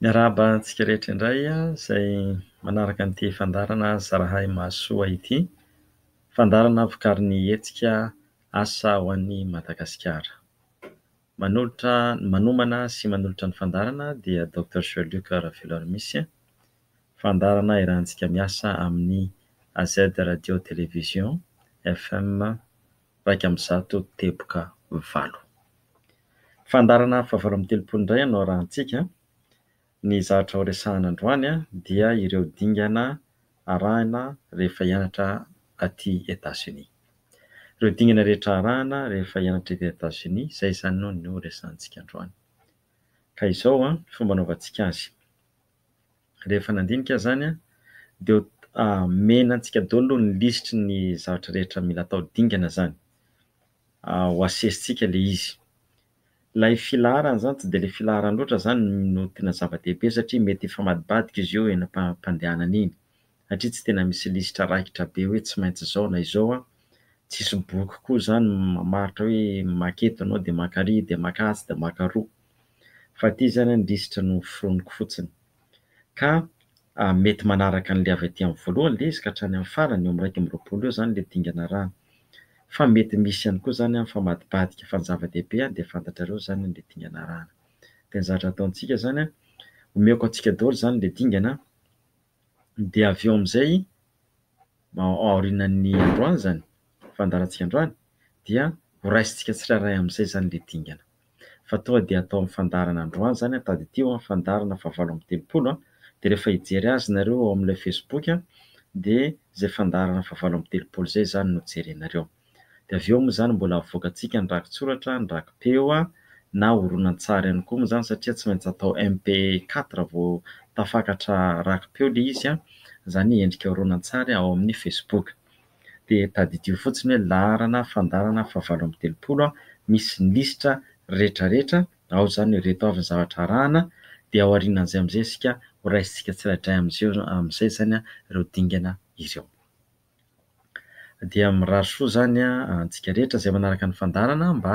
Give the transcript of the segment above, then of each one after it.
miaraba ntsika rehetra indraya izay manaraka n'ty fandarana zarahay mahasoa ity fandarana vokary ny hetsika asa ho an'ny madagasikara manolotra manomana sy manolotra ny fandarana dia doter soliuk rahavelo ary misy fandarana irahantsika miasa amin'ny azed radio télevision fm raika amin'ny zato tebokaadaahavao m'y telopol indray anao raik ny zahotra ho resahan'androany an dia ireo dingana arahana rehefa hianatra aty etazoni ireo dingana rehetra arahana rehefa hianatra y etazoni izay izany ano ny oresahantsika androany ka izao an fomba anaovantsika azy rehefa nandinika izany an di mena antsika dololoha ny listra ny zavatra rehetra mila tao dingana izany ho asesitsika lay izy la filaharany zany tsy de ilay filaharany loatra izany no tena zava-dehibe satria mety famadibadika izy io enammpandeanan'iny satria tsy tena misy listra raikitra be hoe tsy maintsy zao na izao an tsisy boky ko zany maritra hoe maketo anao de makary de makatsy da a fa ty zany ny listra no froniko fotsiny ka ah, mety manaraka nley avy ty am'yvoalohany lay izy ka hatrany ami'ny farany eo amraiky miroapolo eo zany la dingana rano fa mety misy ihany koa zany n famadibadika fanjavadehibe de fantatrareo zany la ignazarataotsika zany meko ntsika daolo zanyla ingnazyay znytamdny zany d fandaranaavaotelooloan defae azy nareo o amilay facebokandzay andarana favalo amitelopolo zay zany nojernareo av eo moa izany mbola vokatsika ny rakitsoratra nrakipeo na oronantsary any koa moa zany satria tsy maintsy atao mp q vo tafakatra rakpeo le izy a zany endrika oronantsary ao amin'ny facebook di tadidio fotsiny hoe larana fandarana fahavao amy teooloa misylistra rehtrarehetra ao zany reto avnzavatrarahanadzay mzayadraye dia miraro so izany a antsika rehetra izay manaraka ny fandarana mba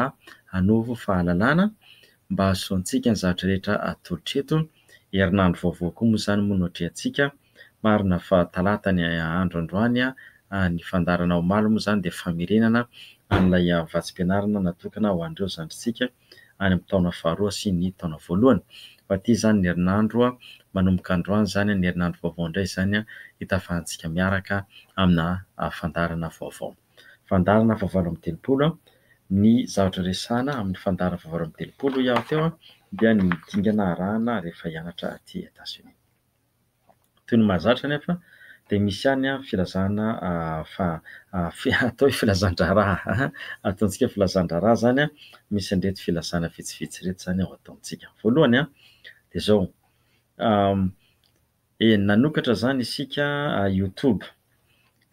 anovo fahalalana mba asoantsiaka ny zaotra rehetra atolotreto erinandro vaovaoakoa moa izany moa no atre antsiaka marina fatalatany andro androany an ny fandarana o malo moa izany dia famirenana an'ilay vatsim-pianarana natokana ho andreo zandrotsika any ami'ny taona faharoa sy ny taona voalohana fa t izany ny herinandroa manombokandroany zany ny erinandro vaovao inray zanya hitafahansika miarakainandaoondvaovao am teooonztr am'y fandavao am teoohoteyhtanead misy anfilzthatontsikailzarah zanymisy ndrey filazna vitsivitsret zany ataontsika voalohanya i zao e, nanokatra izany isika youtobe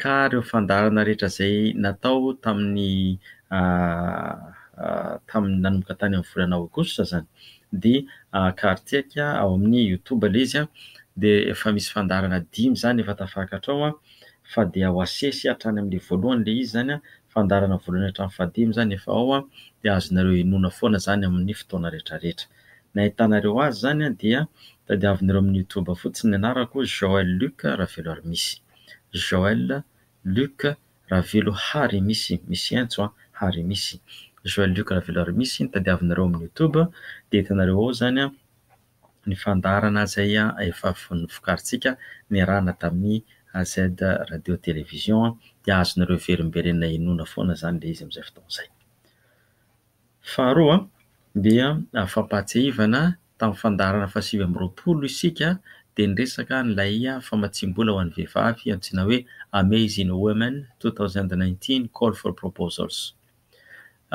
ka reo fandarana rehetra zay natao taminny taminy nanooka tany ami'ny volana kositra zany di kartiak ao amin'ny youtobe lay izyan di efa misy fandarana dimy izany efatafakahtrao an fa di o asesy atrany amin'la voalohany lay izy zanyan fandarana voaloana hatra' fadi zany efaao azonareo enona foana zany amin'ny fotoana rehetrarehetra naitanareo azy zany an dia itadiavinareo amin'ny outube fotsiny ny anarako joel luc raha velo ary misy joel luc raha velo hary misy misy entso an hary misy joel luc raha velo ary misy notadiavinareo amin'ny outube dia hitanareo ao izany an ny fandarana zayan efa vonnyfokaritsiaka ny rana tamin'ny azd radio télevision an di azonareo iverimberena inona foana izany la izy amin'izay fotaon'izay faharoan dia fampahtsiaivana tamin'ny fandarana fasivy amn'nyroapolo isikan dia nyresaka nylaian famatsim-bola ho an'ny vehivavy antsina hoe amazing women twothouanin call for proposals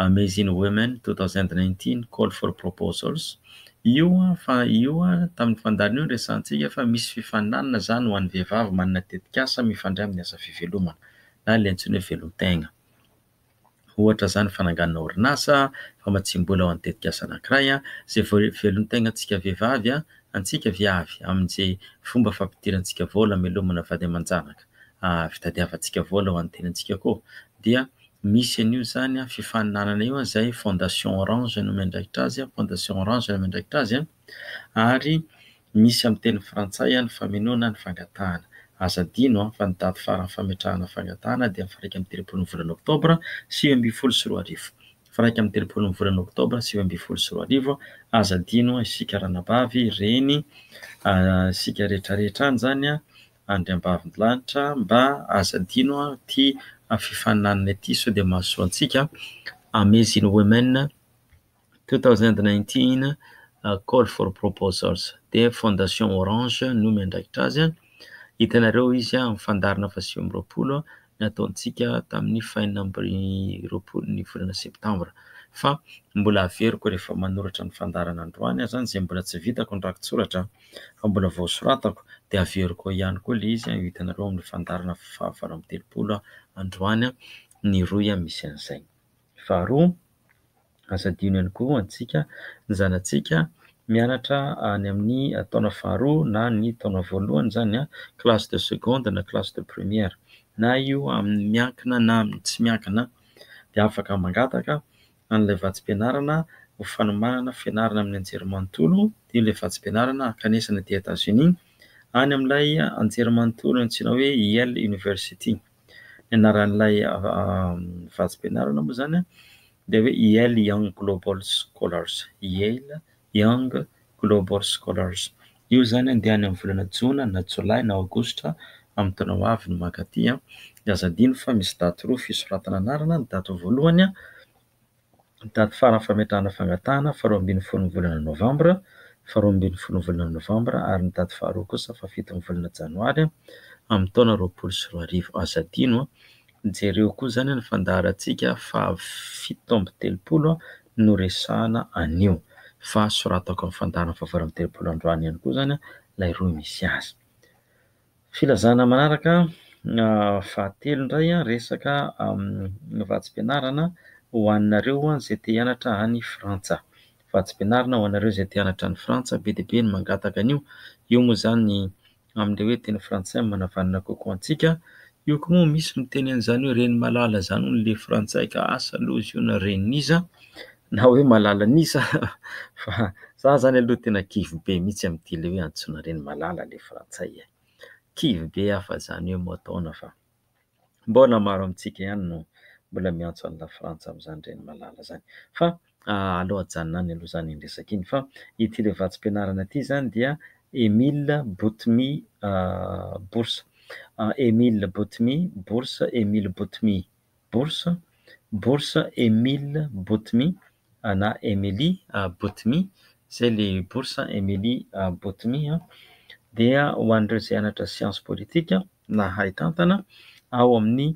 amazing women two thouannin call for proposals io an fa io an tamin'ny fandarana io nyresa ntsika fa misy fifananina izany ho an'ny vehivavy manana tetikasa mifandray amin'ny asa fivelomana lah ilay antsina hoe velon-tegna ohatra izany fananganona orinasa fa matsim-bola ho an'notetikaasa nankiray an izay velon-tegna tsika vehivavyan antsika viavy ami'zay fomba fampidirantsika vola melomana vady amanjanaka vitadiavantsika ah, vola ho an'nyteny antsika koa dia misy an'io zanyn fifaninanana io zay fondation orange no mandraikiraazyfndation orange ma ndraikitra azy an ary misy ami'y ten'y frantsay any famenona ny fangatahana azadinoa fa nidato faran fametrahana fangatana di ifaraika miny telpolmvolanoktobra sy amby folo sy roa arivo fraik am'y telpoly mivolanktobra sy amby folo sy ro rio azadino isika ranambavy reny isika rehetrarehetra ny zany a andriam-baviny lanitra mba azadinoa tia fifananana ti so di mahasoantsika mazin women tthou call for proposals dia fondation orange nomndraikitra azya hitanareo izy a aminny fandarana fasio mi'yroapoloa nataontsika tamin'ny faiina b rapol ny volana septambra fa mbola averiko rehefa manoratra ny fandarana androany a izany zay mbola tsy vitako nrakitsoratra fa mbola vaosoratako dia averiko ihany koa lay izy hitanareo amin'ny fandarana fahavaro amy telopolo androanya ny roya misy an'izai vaharoa azadino ihany ko antsika ny zanatsika mianatra any amin'ny ataona faharoa na ny taona voalohany izany an classe de seconde na classe de premiere na io amin'ny miankina na aminy tsy miankina dia afakmangak alay vatsim-pianarana hofanomanana fianarana amin'ny ajerimanontolo lay vatsim-pianarana kanesanadi etasni any amin'ilay anjerimanontolony tsina hoe l university nanaran'ilay ah, ah, vatsim-pianarana moa zanyn dia hoe l oun global scolars oungglobal scolars io zany de any amn'ny volana jona na joly na agosta amny taona hoavy no makatyan ah. azadino fa misy dato roa fisoratina anarana ny dato voalohanyan ah. dato faa fametrahana fanatahana faharoambin'nfonovolana novambra faharombifolovolnanovambra aryny dat fahara kosa fafitmvolanajanoary amy ah. taona roaolo sy riv azadino jereo koa izany ny fandaharantsika fafitombo telopolo noresahana aneo fa sora tako amin'nyfandaray favaraamtelpoloandroany iany koa izanya laro misy azyfilzamanaraka ah, fahatelo indrayn resaka vatsi-pianarana hoaninareo an izay teanatra any frantsa vatsi-pianarnaoanareo zayteanatra ny frantsa be dibe no mangataka nioeo moa zana'ra hoeteyfrantsay manavanna koko atsika io koa moa misy miteny 'izany hoe reny malala zany onla frantsay ka asa loazy o na renina izy an na hoe malala nisa fa zah zany aloha tena kivy be mihitsy ami'ty ley hoe antsona reny malala la frantsay e. iy be afa zany hoe moataonafa mbola maro amitsika ihany no mbola miantso alna frantsa am'zany reny malala zany fa ah, aloh ajanonany aloha izany inresaka iny fa itila vatsim-pianarana ity izany dia emil botimi ah, bours emil ah, botmi bors emil botmi borse borse emil botmi na emili botmi izay ilay bourse emili botmi an di hoanireo izay anatra siense politika na hay tantana ao amin'ny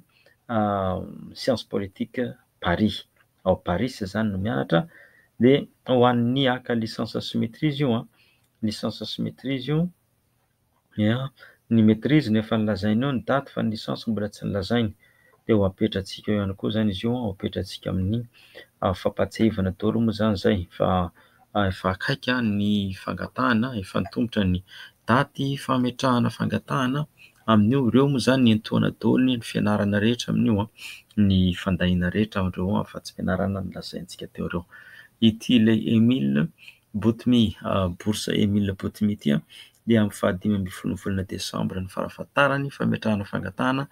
siense politike paris ao pari sy izany no mianatra dia hoan'ny aka licence asymetrise io an licence asymetrise io eh, a ny maîtrize ny efa nylazaina ao ny daty fa ny lisensy mbola tsy nilazainy e apetra ntsika o ihany koa izany izy io petra ntsika amin'ny ah, fampatsehivana dlo moa zany zay efa ah, kaika ny fangatahana efantomotrehaha'oreomoa znyar ehetra am'oehearetsy iaaskeeaemi botimi emil boti mahadimy mbifonovolana desambre ny farafantarany fametrahana fangatahana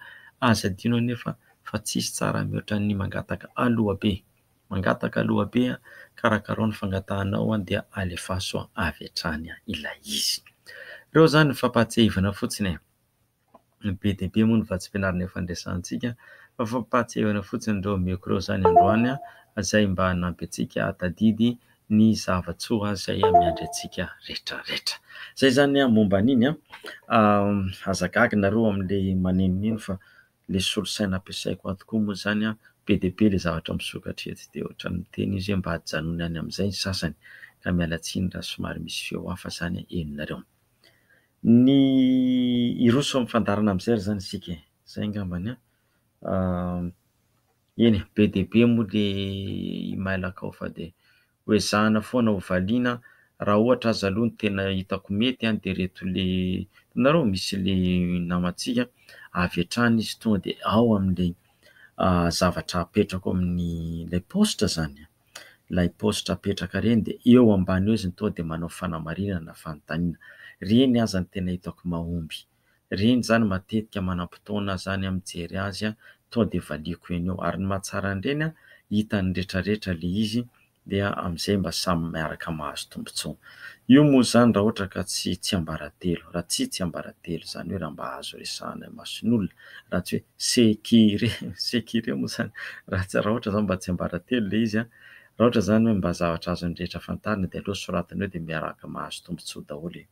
azy dinonefa fatssy srahany mangatak alhabemangataka alohabea karakarao ny fangatahanaoa dia alefaoymhemoa noti-iadfampahtsivna fotsiny reo mko ireo zany aroanyzay e. mba hanampy atsika atadidy ny zavatsoa zay miandrytsika retraretra zay zany momba ninyan ah, azagagi nareo amin'lay manenonino fa le lainaampiasaiko atokamoa zanyan be de be la zavatra miokatrasy dorten izyhoe mba anon any amzaysaaromary misy foazany fndarana amzay r zany e, szayngmyannbe e, de be moa le mailakao fa de oezahna foana hovaliana raha ohatra azy alohany tena hitako mety any de reto le tenareo misy la namatsika avy antrany izy tonga dia ao ami'ilay ah, zavatra apetrako amin'ny lay paostra izanyan lay paostra apetraka ireny dia eo ambany eo izy ny tonga di manao fanamarina na fanontanina reny aza ny tena hitako mahomby reny zany matetika manam-potoana izany amijery azyan tonga dia valiko eny eo ary ny matsara anydreny an hita ny rehetrarehetra la izy dia ami'izay mba samy miaraka mahazo tombontso io moa zany raha ohatra ka tsy tsy ambarantelo raha tsy tsy ambarantelo zany hoe raha mba azo resahna mason'olona raha tsy hoe se ere moa zan araha ohatra za mba tsy ambarantelo lay izya raha ohata zany hoe mba zavatra azo ndrehetra fantarina di aloha soratiny ho de miaraka mahazo tombotsoa daholo e.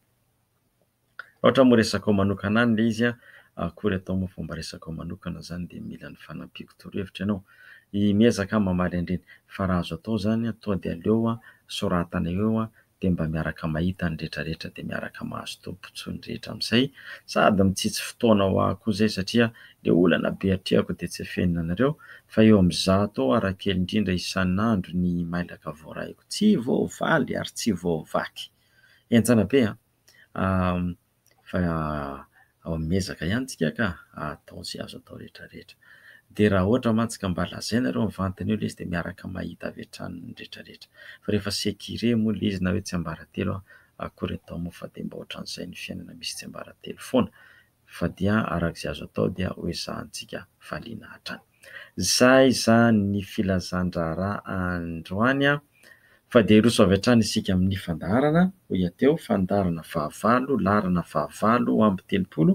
rahaaamoresaka aomanokaa any la izyan akry atao moafomba resaka o manokana zany de mila 'ny fanampiko torohevitra anao mezaka mamaly andreny fa raha azo atao zany ata di aleo an soratana eoa di mba miaraka mahita ny rehetrarehetra di miaraka mahazo tompotsony rehetra amizay sady mitsitsy fotoana ho ah ko zay satria le olana be atriako di tsy fenina nareo fa eo amza atao arakely indrindra isan'n'andro ny mailaka voaraiko tsy voavaly ary tsy voavaky entabeaamezaka iantsika ka tao sy azo atao rehetrarehetra de raha ohatra matsika mba lazainareo mnvantiny eo lay izy di miaraka mahita avy antranony retrareetra fa rehefa s ekure moa lay izy na hoe tsy ambarantelo a akory ataomoa fa de mba oatran'izay ny fiainana misy tsy ambaratelo foana fa dia arak'izay azo atao dia hoezah ntsika valianahatrany zay za ny filazandra rah androany an fa dea roso avy antrany isika amin'ny fandarana hoiateo fandarana vaavalo larana vahavalo amby telopolo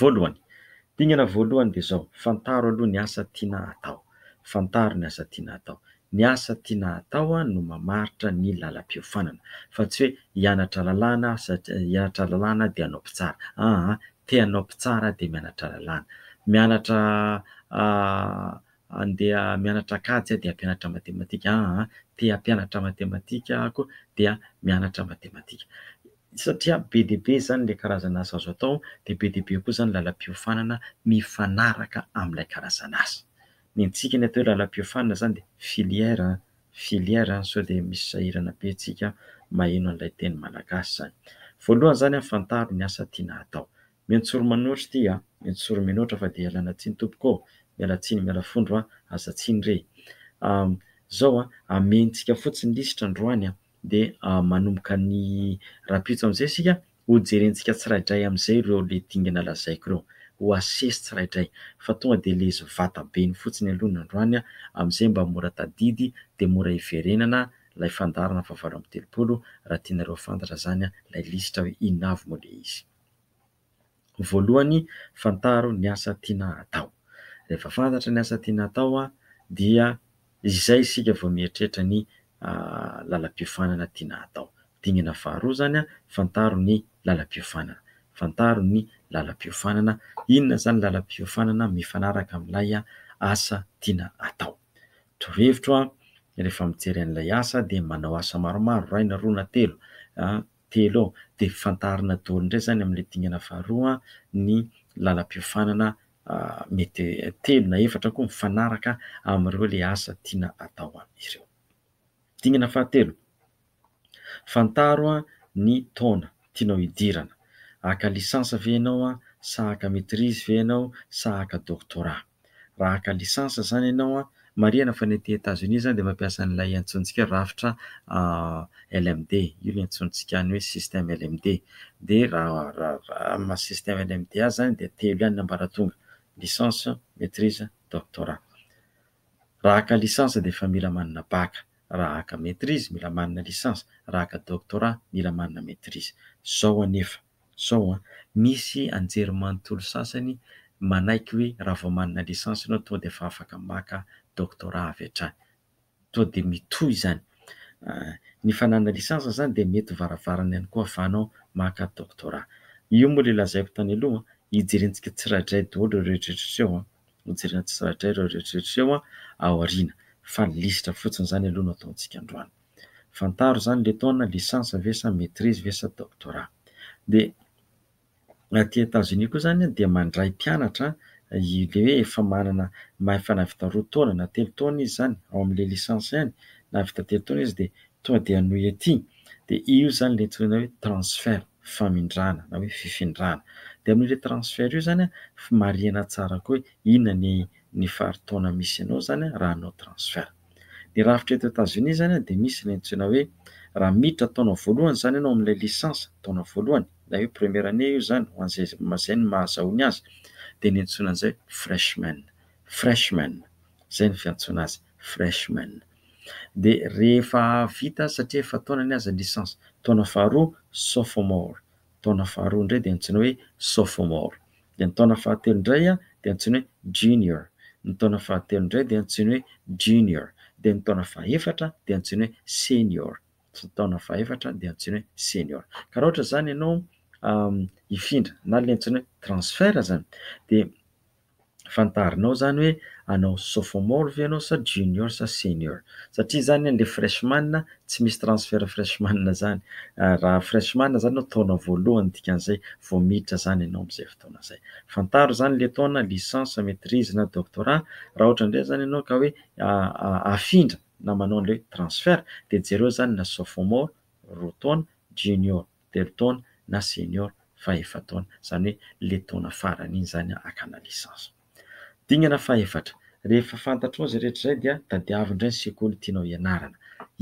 voalohany tinana voalohany dia izao fantaro aloha ny asa tiana atao fantaro ny asa tiana atao ny asa tiana atao an no mamaritra ny lalam-piofanana fa tsy hoe hianatra lalanasa ianatra lalàna di anao mpitsara aa te anao mpitsara dia mianatra lalàna mianatra andeha mianatra akajy a dia ampianatra matematika aa teampianatra matematika akoa dia mianatra matematika satria be dea be izany lay karazana az azo atao dia be dia be koa izany lalam-piofanana mifanaraka amin'ilay karazana azy nyntsika ny ataohoe lalam-piofanana izany di filira filir sa di misy sahirana be ntsika maheno an'ilay teny malagasy zany voalohany izany anfantaro ny asa tiana hatao mintsoro manotra tia mintsoro minoatra fa di alanatsiny tompoko mialatsiny mialafondroa azatsiany re zaoan amentsika fotsiny listra ndroanya de ah, manomboka ny rapitso amn'izay sika hojerentsika tsiraidray am'izay reo le ingana lazaiko reo hoasesy tsiraidray fa tonga de lezovatabeny fotsiny alohany androany amn'izay mba mora tadidd mora iverenanalay fandarna avalo amy telopolo rahatianareo fantatra zanylalrhoeina moale ilhyfantaro ny asa tiana atao rehefa fantatra ny asa tiana atao a dia izay sika vao mietrehitrany Ah, lalapiofanana tiana ataotinana faharoa zany an fantaro ny lalapiofanana fantaro ny lalapiofanana inona zany lalapiofanana mifanaraka mlay asa tiana atao torevitroa rehefa mijeryan'ilay asa d manao asa maromaro raina rna teltelo ah, ao de fantarina tolo indray zany am'la tinana faharoaan ny lalapiofananametytelo na ah, eftra koa mifnarka amreo la asatian ataoizyreo digngana fahatelofantaro a ny taona tianao idirana aka lisense ve anaoan saka maîtrize ve anao saaka dôktôra raha aka lisensa zany ianaoan marina fanet etazoni zany de mampiasa nlay antsontsika rafitra ah, lmdioantsontsika any hoesstem lmd d r sstemlmd zany di telo ianyn ambaratongalienemariedrahaans de famila manina baka raha aka matrise mila manina lisensa raha aka doktora mila manina matrise zaoaeaoams ajerymanontolo sasany manaiky hoe raha vao manina lisensy ianao tonga de fa afakamaka doktora avy atrany tonga de mitoz zan d mety varavarany any koaaanaomaka dotora io mo la lazaiko tany alohaan ijerentsika tsiraidray dolo reo reotrertrr eo an jeren tsiraidray reo reotretritr eo a aorina fa lisitra fotsiny izany aloha no ataontsika androany fantaro zany lay taona license vesa maîtrise vesa doktora dia aty etazonia koa izany di mandray tianatran le hoeefa manana mahayfanavitaroa taona na telotaona izy izany ao amn'lay license hany naavitatelo tona izy dtogdanoy t d io zany lana hoe transfer famindrana na hoe fifidrana dia amin'ah ila transfert io izany a mariana tsara ko h inonany faharitana misy anao zanyan raha anao transfert ny rahafitraeto etasonis zany an di misy ilay ntsoina hoe raha miditra ataona voalohany zany anao amin'ilay lisensa taona voalohany la hoe premier anee io izany azazay ny mahazahony azy dia ny antsoina an'izayhoe freshman freshman izay ny fiantsona azy freshman dia rehefa vita satria efataona ny azyny lisens taona faharoa sophomore taona faharoa indray di nntsoina hoe sophomor di ny taona fahatelo indray an di antsoina hoej ny taona fahatelo indray dia antsiny hoe junior dia ny taona fahefatra dia antsiny hoe senior sny taona fahefatra dia antsiny hoe senior karaha ohatra izany ianao hifindra na alay antsina hoe transfer izany dia fantarinao izany hoe anao sophomor ve nao sa joior sa senior satria zany nla frashemanina tsy misy transfer frashemaia zanyraha fraemaa aoaayiaaantaro zany letona liense matrizena dotora raha ohatra ndre zany anao ka hoe ah, ah, afindra na manaole transfer d jer zany na soomorrtajrena eorfaeatoa zany hoe le tona faran'iyzanyakanaliendinana faefatra rehefa fantatro ao izayrehetraizay dia dadiavi indray ny sekoly tianao ianarana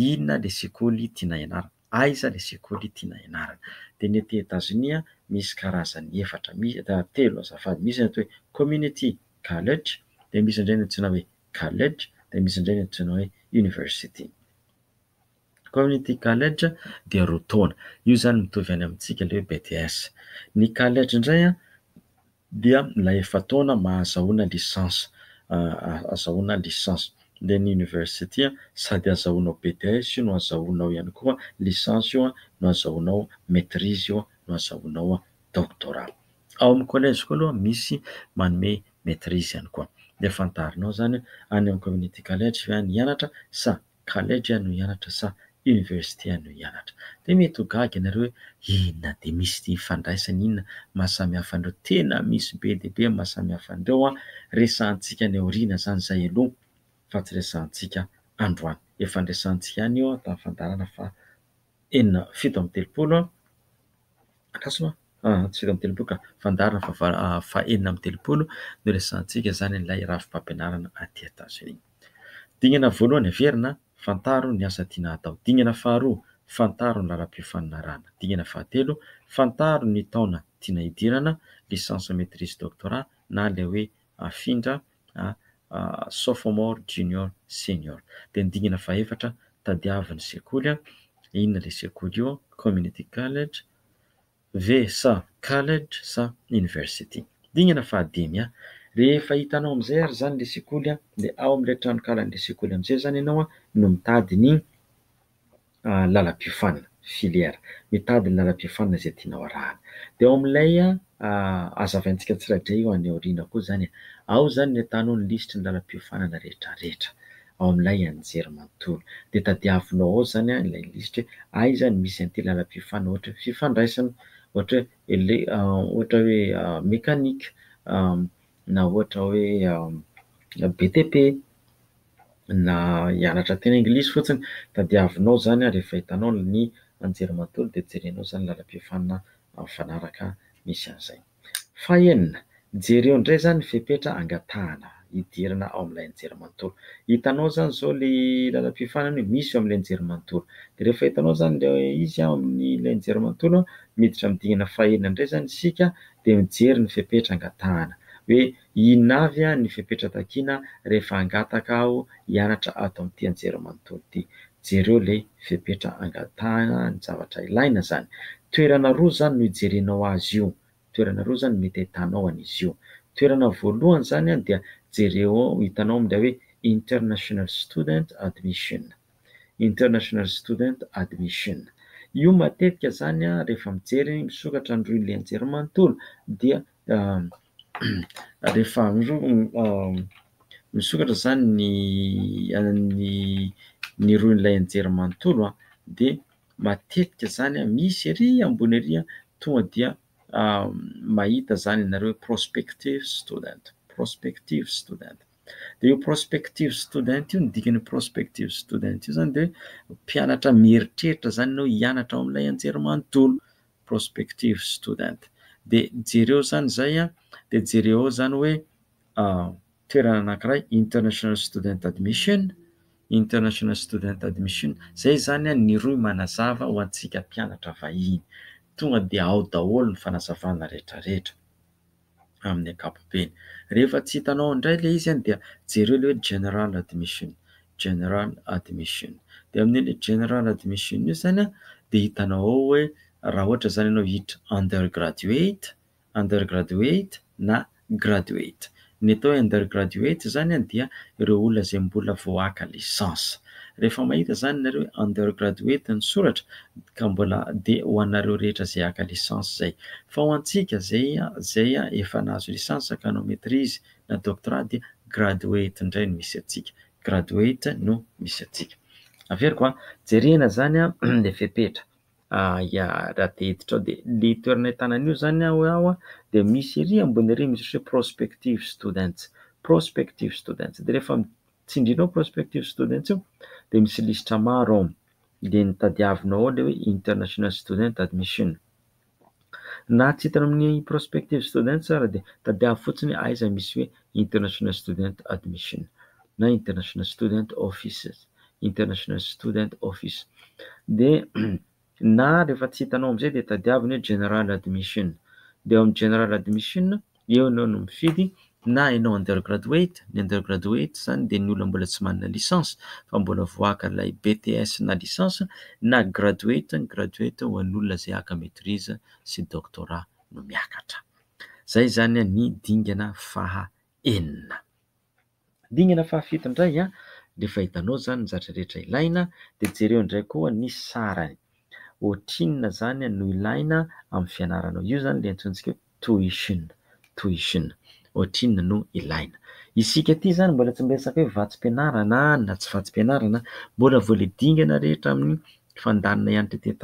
inona ilay sekoly tiana ianarana aiza ila sekoly tiana ianarana di nyte etazoni misy karazan'ny efatra da telo azavady misy ny ato hoe community college di misy indray noantsina hoe college di misy indray ny ntsinao hoe university community college dia ro taona io izany mitovy any amintsika leyhoe bts ny college indray an dia laefa taona mahazahoana license azahona licence de ny oniversity an sady azahonao bets io no azahonao ihany koaa licence io an no azahonao maîtrise io an no azahonao doctorat ao amn'ny college koa aloha misy manome maîtrise ihany koa de afantarinao izany hoe any amin'ny community college fano hianatra sa college an no hianatra sa niversité no anatrada mety hoga anareo hoe inna d misy ifandraisanyinna masamihafandreo tena misy be debe mahasamihafandreoan resantsika nyoina zany zay aloha fa tsy rsatsikaanroanyefndrsatsika a o tamn'yfandarana faeninfito am'ny telooloaoyfito am telopol ah, fandarna aenina ah, am'ny telopolo no rsatsika zany nlay raha fimpampianrana tnavalohany averina fantaro ny asa tiana hatao dinana faharoa fantaro ny lalam-piofanana rana dinana fahatelo fantaro ny taona tiana hidirana license metrise doktora na ilay hoe afindra sophomore junior senior dia nydinana faefatra tadiava 'ny seakoly an inona lay seakoly io an community college ve sa college sa university dinana fahadimy an de fahitanao amiizay ary zany lesikoly di ao amlay tranokalanylesikoly amzay zany anaoa no mitadiny lalapiofafilir mitadiny lalapiofanna zay tianaoana di ao amilayazavantsikatsiradrzanyntaolistrnlalapiofaaa retraehetraaoamlay ajery oddinaoanyanyisyaapioafifadraisanyoaoeohatra hoe mekanika na ohatra hoe um, btp na anatra tena inglizy fotsiny dadiavinao zany rehefa hitanao ny ajerimatoo dea zanylalaaaereo indray zany fepetra agatahaina ao amlay jeimaohitao zany zao la lalapifana misyamlayanjerimoeahitazadiadray zany idmienfepetra aaaha hoe inavy a ny fipetra takiana rehefa angataka aho hianatra ato amin'ity anjerimanontolo ity jereo ilay fipetra angataha ny zavatra ilaina izany toerana roa izany no hijerenao azy io toerana roa zany n mety aitanao an'izy io toerana voalohany zany an dia jereo ao hitanao ami'dla hoe international student admission international student admission io matetika zany an rehefa mijery misokatra ndro ila anjerymanontolo dia um, rehefa ro um, misokatra zany ny nny ro n'ilay anjeri manontolo an dia matetika zany an misy ary ambony ary an tonga dia um, mahita izany ienareo hoe prospective student prospective student dia eo prospective student io no dikany prospective student io izany de hoe mpianatra mieritrehitra izany iana oe hianatra ao amin'ilay anjeri manontolo prospective student dia jereo izany zay an dia jereo eo izany hoe ah, toerana anankiray international student admission international student admission zay izany a ny roy manazava ho antsika mpianatra vahiny tonga dia ao daholo ny fanazavana rehetrarehetra amin'ny angapobeny rehefa tsy hitanao indray ilay izy iany dia jereo ley hoe general admission general admission dia amin'eila general admission io izany an dia hitanao ao hoe raha ohatra izany ianao hitr undergraduate undergraduate na graduate ny atao oe undergraduate izany a dia ireo olona izay mbola vo aka lisense rehefa mahita izany nareohoe andergraduate ny soratra ka mbola dia ho annareo rehetra izay aka lisense zay fa ho antsika zay zay a efa nahazo lisense kanaometrisy na doktra dia gradoete indray no misy atsika gradoate no misy atsika avery koa jerena zany an le fepetra araha ah, te editra ao dia letoerina tanan'io izany aho an dia misy iri ambony iari miy ty hoe prospective students prospective students dia rehefa tsiindrinao prospective students io di misy lisitra maro ao dia nytadiavinao ao ilay hoe international student admission na tsy hitany amin'ny prospective students araha di tadiavo fotsiny aiza misy hoe international student admission na international student office international student office d na rehefa tsy hitanao amizay de tadiaviny hoe general admision de oami'y general admision eo enao no mifidy na anao andergradoete nyndergradate zany de nyolonambola tsy manana lisense fa mbola voaka lay bts na lisense na gradete gradetoa'n'olona zay aka matrize sy dtra nomyynfaefndrayanefahitanao zany nzatrarehetra ah, ilaina de jereo ndray koa ny ara ti zany no ilaina amin'ny fianaranao io zany lay antsontsika hoe toisi toii nost zany mbola tsy miresaka hoe vatsim-pianarana na tsy vatsimpianarana mbola v la dingana rehetraamin'nyfndnna iantattnaely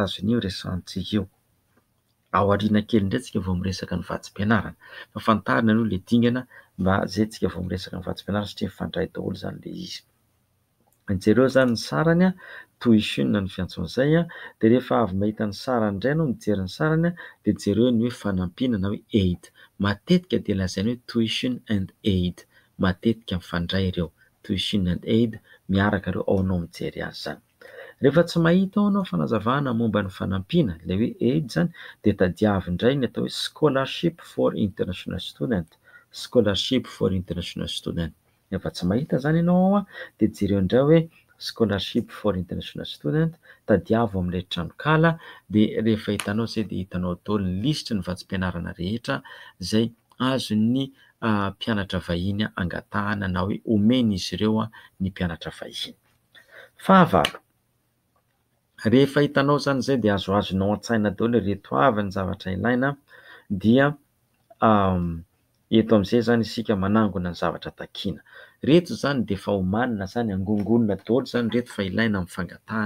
ndrasikavireskanaimpianranafntarina l dingana mba zay ntsika vao miresaka nyvaimpianarana satria mifandray daolo zanyla izy jreo zany ny saranya tiny fiantson'zay an dea rehefa avy mahita ny sarany indray anao mijerin'ny saranyan di jereo ny hoe fanampinana hoe aid matetika de lazainy hoe twition and aid matetika ifandray ireo twition and aid miaraka reo aonao mijery azy zany rehefa tsy mahita ao anao fanazavahna momba ny fanampiana lay hoe aid zany de tadia avi indray ny atao hoe scholarship for international student scholarship for international student rehefa tsy mahita izany ianao ao an dea jereo indray hoe scolarship for international student tadiavo amin'iray tranokala dia rehefa hitanao izay de hitanao taolo ny listra ny vatsim-pianarana rehetra zay azo ny mpianatra vahiny angatahana na hoe omeny izy ireo a ny mpianatra vahinyhavorhehitanao zany zay di azoazonao an-tsaina taolo ny reto ava ny zavatra ilaina dia eto amin'izay izany isika manangona ny zavatra takina reto zany dfaomanna zany aona lo zany ret fa ilaina amny fangatha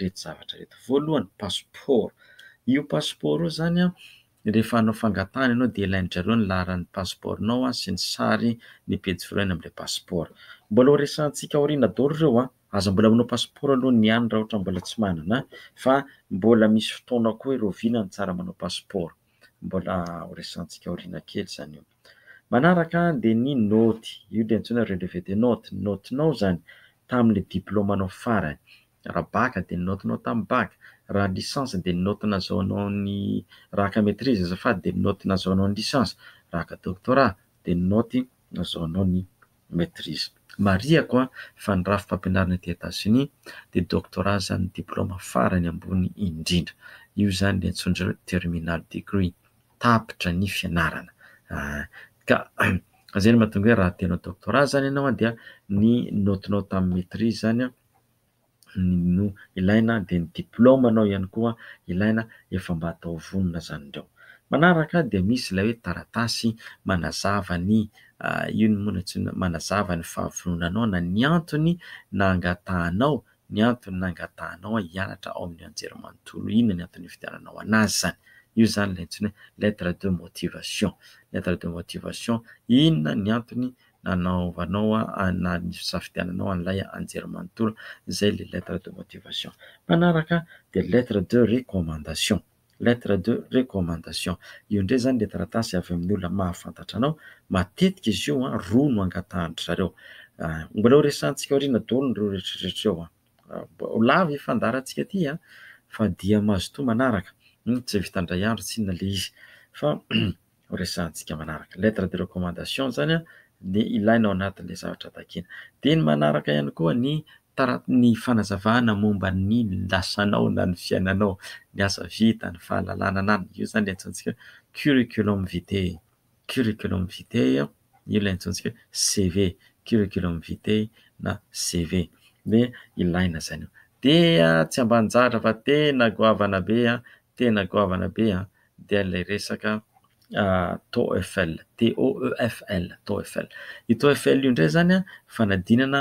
reto zavatrareto voalohany pasiporto pasport o zanynreefa anao fngathana anao d ilaindrareo nlaran'ny pasiportnao n sy ny sary npei vron amla pasportmbolaorsantsika orinadlo reoaaza bola manao pasport alohnaahahatambola tsy aaaa mbola misy fotonako rinn saramanaoparmbola rtsikaornakely zany manaraka dea ny not io le ntsonareleve de not notinao zany tamin'la diplômanao faranyrabaka dnotnao tami'y baka rahlinse de notnazaonaorakmatrizezafa dnotnazaonaoylians rakadtra de notnazaonaonymatrieaiakoafanyrafifampianarana etani d dotra zanydplôma faranyambndoznyt terminal degri tapitra ny fianarana ah, zany mahatonga hoe raha tenao doktora izany ianao a dia ny notinao tamin'ny metri zanyan noilaina de ny diplôma nao ihany koa ilaina efa mba ataovonina zany indreo manaraka dia misy ilay hoe taratasy manazavany io nmonas manazavany fahavononanao na ny antony nangatahnao ny antony nangatahanao hianatra ao amin'y anjerimanontolo inona ny anton'ny fitiananao an'azy zany io zany lay ntsiny hoe lettre de motivation lettre de motivation inona ny antony nanaovanao a na safitiananao an'lay anjerimanontora zay la lettre de motivation manaraka di lettre de recommandation lettre de recommandation io indre zany la taratasy avy amin'n'olona mahafantatra nao matetika izy io an ro no angatahntrareo mbola o resanntsika orina dolony reo retrretreon lava ifandarantsika atyan fa dia mahazo to manaraka tsy vitandray andro tsi na la iz fa resantsika manarak lettre de recommandation zany an di ilaina ao anatin'la zavatra akina dny manaraka ihany koa ntny fanazavana momba ny lasanao na ny fiainanao ny asa vita ny fahalalana anany io zany layntsntsika he curriculum vit urrilum itoanttika ho cv curriculum vit na cvnnysy ambanjatra fa tena goavana bean tena goavana bean ah, di ilay resaka ah, tofl toefl tfl itofl io ndray zany an ah, fanadinana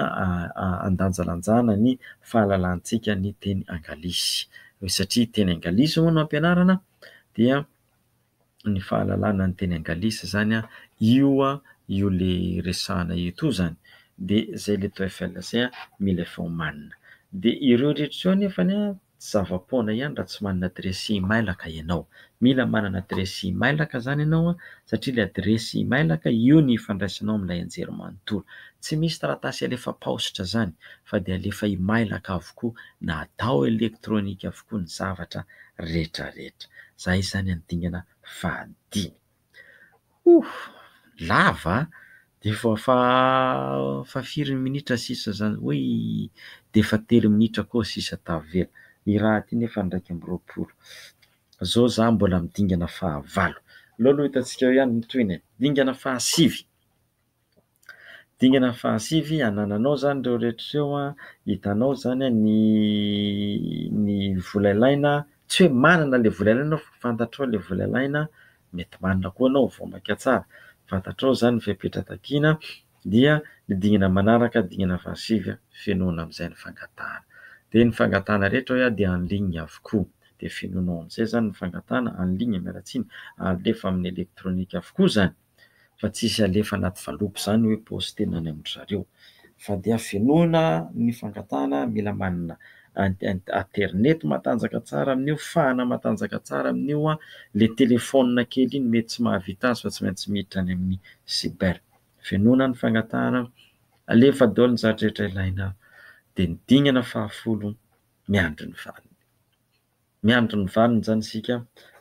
andanjalanjahna ny fahalalantsika ny teny angalis oe satria teny angalisy moa ano ampianarana dia ny fahalalana n teny angalisy zany a ioan io lay resahana i toa zany dia zay lay tofl say a milay faomanina dia ireo retreonyfanya ts zavapona ihany raha tsy manana adresy imailaka ianao mila manana adresy imailaka zany ianaoa satria lay adresy mailaka io ny ifandraisanao amilay anjery manontolo tsy misy taratasy alefa paositra zany fa de alefa imailaka avokoa natao elektronika avokoa ny zavatra rehetrarehetra zahay zany andingana fadilaadefafafiriny minitra sisa zanyodefa telo minitra koa sisa tavela irhaty efandraikyam'yrazao za mbola midingana fahavalo lohaloha hitantsika eo hany mtoyny dingaahainfaha anananao zany reo rehetreo an hitanao zanya nny volailaina tsy hoe manana la volailainaaoffantatro la volailaina mety manana koa anao vaomakatsara fantatrao zany fipetratakina dia ndingana manaraka dingana fahaiv fenona am'izay ny fangatahana eny fangatana rehetra ho ah di enline avokoa d fnona amzay zany ny fangatana nin aratsin lefamin'yetrakoaanyesay amzredfnonany fangatna mila manna internet matanjaka tsara amin'io fahana matanjaka tsara amin'ioa la telefonkely iny mety tsy mahavita zy fa tsy maintsy miiditra ny amin'yotefdlnzareetrailaina nydingana fahafolo miandro ny valony miandro ny valiny zany isika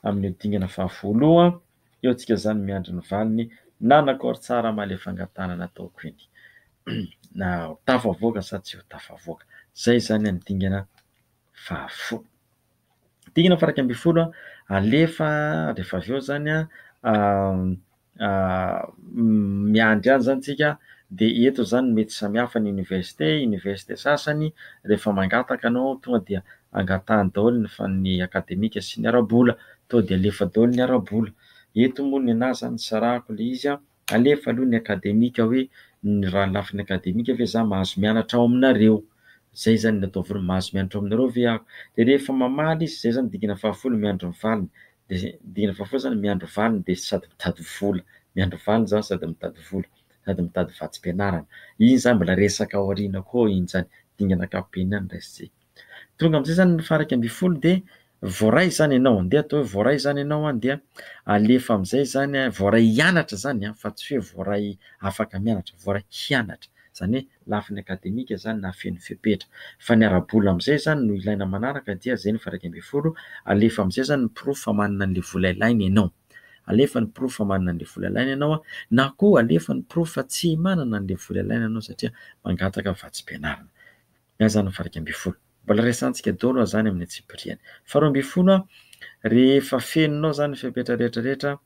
ami'eo dingana fahafolo an eo ntsika izany miandrony valony nanakor tsara male fangatana nataoko iny na ho tafavoaka sa tsy ho tafavoaka zay zany nidingana fahafolo dingana faraka ambyfoloan alefa rehefa av eo zany an miandry ihany izany tsika de ento izany mety samihafa ny oniversite oniversite sasany rehefa mangataka anao tonga dia angatany daolony fa ny demika sy ny araboedonaemonya zan sarahkola izy n alefa aloha ny akademika hoe ny rahalafi'ny kademika ve za mahazo mianatra ao aminareozay zanytmahazomianaraaoaminareo veadrehefa mamal izy zay zany dina fahafol mianro valnyddia fahaol zany miandro valny d sady mitad volamiandrovalny zany sady mitadyvola de mitady vatsim-pianarana iny zany mbola resak orinako iny zanygnakapoeragaamzay zany farakamoo dray zany anaode ataohoevoray zany anaodaefa amzay zany voray ianatra zanyfa tsy oe vorayafak mianatra voray ianatra zanyhoe lafi'nyademika zany nafenofepetra fa nyarabola amnizay zany no ilaina manaraka dia zay farak ambifolo alef mnzay zany pro fmanina la laiaino alefa ny profa manana nl volo alaina anao an na ko alefan'ny profa tsy manana nlvol alaina anao satia gtkvatimpianaranaa zanyivarikmbl bola resantsika do zany amin'y sifaharombifolorehefa feninao zany fipetrareetrarehetradia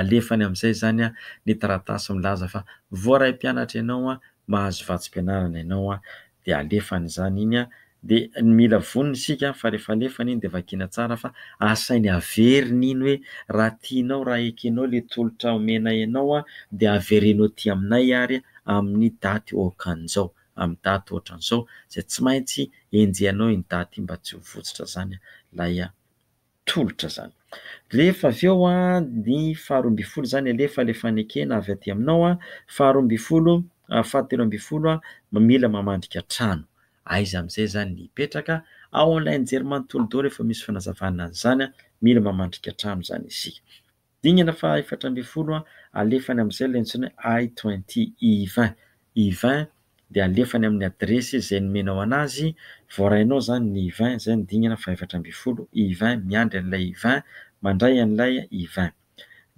alefany am'izay zany ny trataso mlaza fa voraympianatra ianao an mahazo vatsim-pianarana anao a di alefany zany iny a de mila voniny isika fahrehefalefana iny de vakina tsara fa asain'ny averinyiny hoe raha tinao raha ekenao la tolotra omena anao a de averenao ti aminay ary amin'ny daty okanzao amy datotan'izao za tsy maintsy enjeanao iny daty mba tsy hovotsotra zanylaytolotra zanyefveoa ny faharombifolo zany alefa le fanekena avy aty aminao an faharombifolo fatteo mbifolo an mila mamandrika trano aizy amin'izay zany ni petraka ao laynjerimanotolodalyefa misy fanazavana nyzanymilaamadkaoanyiskdiafaeatra mbifolo an alefany am'zay lanso ai tointy ivin ivin d alefany amin'ny adresy zay nomenao an'azy voranao zany nyvinzandi faeatra mbiolo ivn miandry 'lay ivin mandray an'lay ivin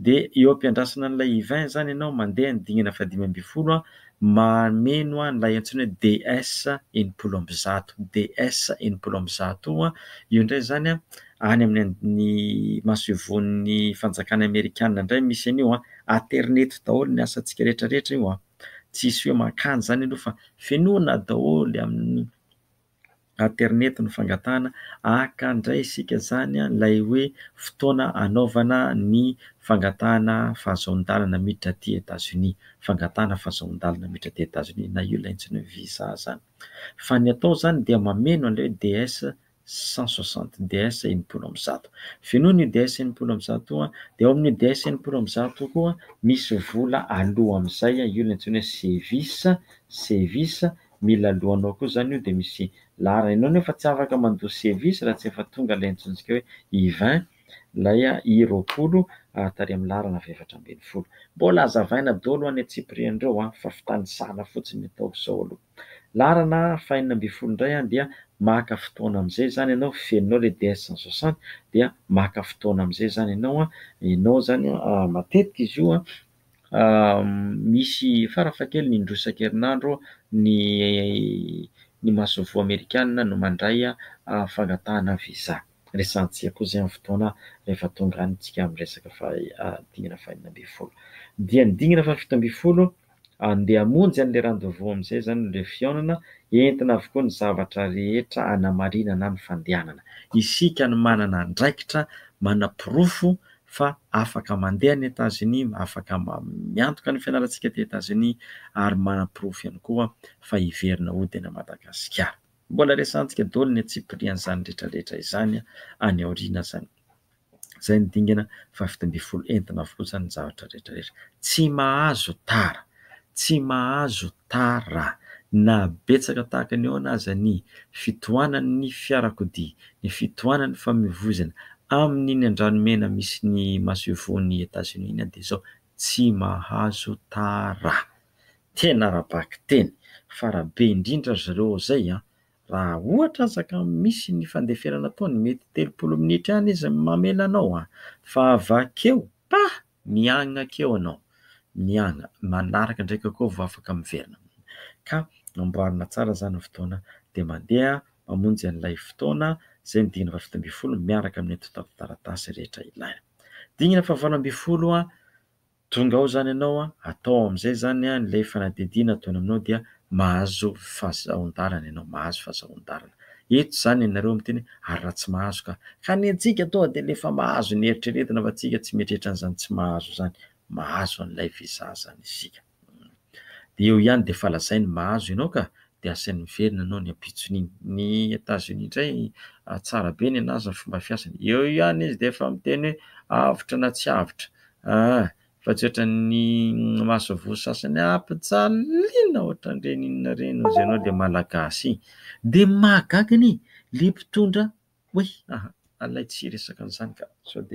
d eo ampiandrasina n'ilay ivin zany ianao mandeha n dinana fadimy ambi folo a mameno a nlay antsona hoe ds enimpolo ambi zato ds enimpolo ambyzato o an eo indray zany an any amin'nyny masoivon'ny fanjakany amerikana indray misy an'io an anternety daholo ny asantsika rehetrarehetra io an tsisy hoe makany zany aloha fa fenoana daholo amin'ny anternety no fangatana aka indray isika zany n lay hoe fotoana anaovana ny fangatana fahazahondalana midtra ty etasni fangatahna fahazaondalana miditra ty etani na io lantsinyho i zanyy ao an ds cent soixante ds enipolo amasepoloa'spoloao o azay o latsihoe sei seis mila loanao koa zany dmisylainaof tsy ak mando seahats efatonga lanssika oe iin lay iroolo Ah, tari am'ny larana vevatra ambiny folo mbola azavaina dolo any tsiprindreoa ah, fa fitanisana fotsiny ataokozao aoa larana fainina ambinyfolo iray an dia maka fotoana amin'izay zany anao feninao lay des cent soixanty dia maka fotoana am'zay zany ianaoan ah. anao zany matetika izy io an misy farafa kely nyindrosan-kerinandro nny masovo amerika no mandray fangatahana veza resantsia koa zay ftoana rehefa tongatsika m'resak faia fahinabiol ah, dia ny dinana fafito mbifolo ah, andeha amonjy an'lay rahandovo amin'zay zanyle fianana entina avokoa ny zavatra rehetra anamarinana ny fandeanana isika ny manana ndraikitra manapirofo fa afaka mandeha ny etazonia afaka miantoka ny fianaratsika de etaznia ary manampirofo iany koa fa hiverina odina madagasikar mbola resantsika dolo ny tsipirian'izany rehetrarehetra izany an any oriana izany izay ny dingana fa fitandi folo entina fotsany ny zavatra rehetrarehetra tsy mahazo tara tsy mahazo tara na betsaka tahaka ny eo an'azy ny fitoanany fiarakodia ny fitoana'ny famivozina amin'iny andranomena misy ny masiovon'ny etazoniny a dia zao tsy mahazo tara tena rabaky teny fa raha be indrindra zareo ao zay an raha ohatra azaka misy ny fandeferana taony mety telopolominitra any izy mamelanaoa fa avakeo ba miana keo anaoaark ndraky vyayaikyyina fahavala ambifoloan tonga ao zany anao atao amzay zany nlay fanadidina ataony aminao dia mahazo fahazahondalana ianao mahazo fahazahondarana ito izany enareo ami teny hoe ary raha tsy mahazo ka ka ny antsika atoga di lefa mahazo ny eritreretina fatsika tsy metreitran'zany tsy mahazo zany mahazo 'lay dzoaod asain'y mivelna nao n apitsoiny ny etazonia indray ah, tsara be ny anazy n fomba fiasany eo ihany izy de efa miteny hoe avitra na tsy avitraa ah, fatsy otrany mahazovo sasany ampijalina oatra ndreninna reny za nao di malagasy dia mahagagany le mpitondra oeh alai tsy resaka n'izany ka sd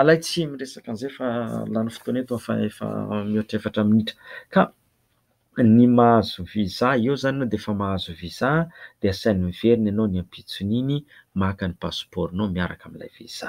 alai tsy miresaka nzay falany fotoana tofa efa miotrefatra minitra ka ny mahazo viza eo izany anao deefa mahazo viza dia asainy miverina ianao ny ampitsoniny maka ny passiport nao miaraka aminilay viza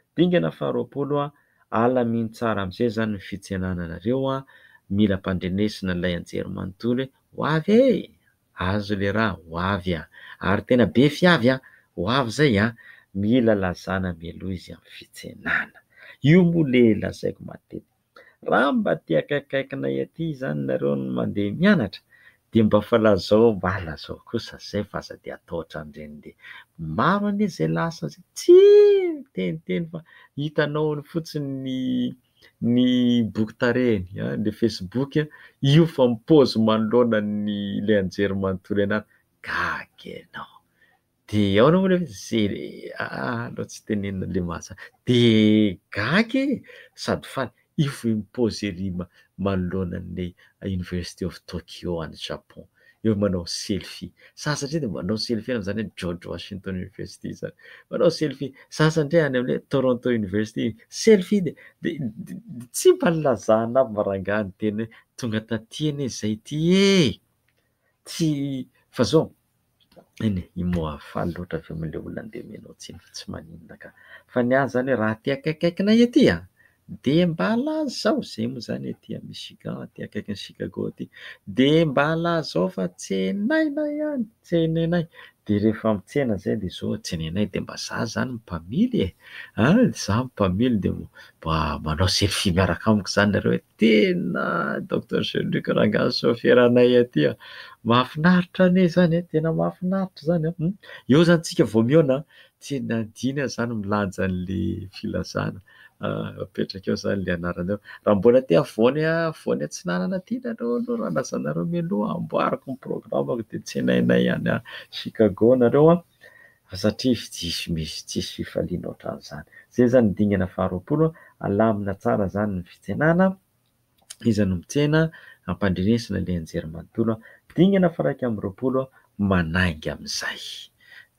dingana faharoapolo a ala mihiny tsara amin'izay izany nyfitsenana nareo an mila mpandrenesina lay anjerymanontolo hoe ho avy e azo le raha ho avy a ary tena be fiavy an ho avy zay an mila lazana mialoha izy amin'ny fitsenana io mo la lasaiko matety raha mba tiakaiikaikinay aty izany nareo no mandeha mianatra de mba fa lazao malazao kosa zay va za dea ataotra anireny le mamany e izay lasa zay tsy miteniteny fa hitanao ny fotsiny ny ny bokytareny an lay facebook an io fa mipaôzy manoloanany lay anjery manontolo ianary gagy anao di ao nao moailay hoe za a ah, aloa tsy teneinala mahaza di gagy e, sady faly ifo imposerim malona n'lay university of tokyo any japon eo manao celfi sa satri de manao seli amzany george washington universitzany manao elfi sasandray any amla toronto universit elfi dd tsy mpalilazahnaby marangahy ten hoe tonga tatiane zay ty ety fazaonaalaa mle oladeaon a zany hoe raha takaikaikina ty de mba la zao zay moa zany eatya misigan ty akaiky nycigago ty de mba alazao fa tse nainay any tsenainay de rehefa mitsena zay de zao tsenanay de mba za zany mipamily eza mpamly dmanao sef miarakmiko zany lareohotena doter jelukrahangaosoferanay tya e. mahafinaritra ne zanytenamhafinaritra e, zanyeo e. hmm? zany tsika vamonatenadin zany milanjan'le filazana Ah, apetraka eo zany la araeraha mbola tiavoyony ah, tsinanana tnaeoaohrhalazaaeo me aboaiko programko d tsy nainaychicago ah, nareoafa satria iis miisy fiaianaoan'zany zay izany dinana fahao alamina tsara zany n inaaiz no mitsea ampandrenesina la jeiotodinana farai romanaingy am'izay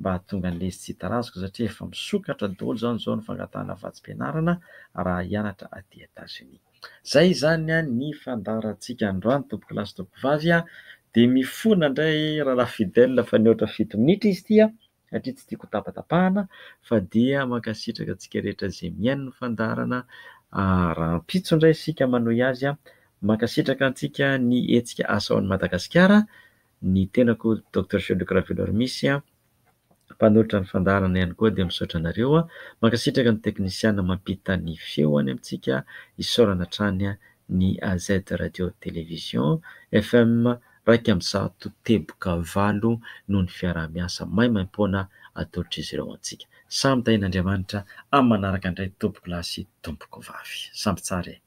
mba htonganleztsytraziko satria efa misokatra dolo zany zao no fangatahana vatsim-pianarana raha anatra ayetanizay zany ny fandarantsika anroany toboklasy tobokoay d mifona ndray rahalafanoatrafiminiraizyaria tsy tiaktaaahanadmakaitrakasika rehetaamannofndayi e an'ymadaaiarny tenakodrlkraveler misy mpanolatra nifandarana ihany koa dia misotra anareoan mankasitraka ny teknisiana mampitany feoany amintsika isaorana trany ny aza de radio television fm raika amin' satoteboka valo noho ny fiaraha-miasa maimaimpoana atoltra izy ireo antsika samby tain'andriamanitra amin'y manaraka indray tompoko lasy tompoky vavy samby tsara e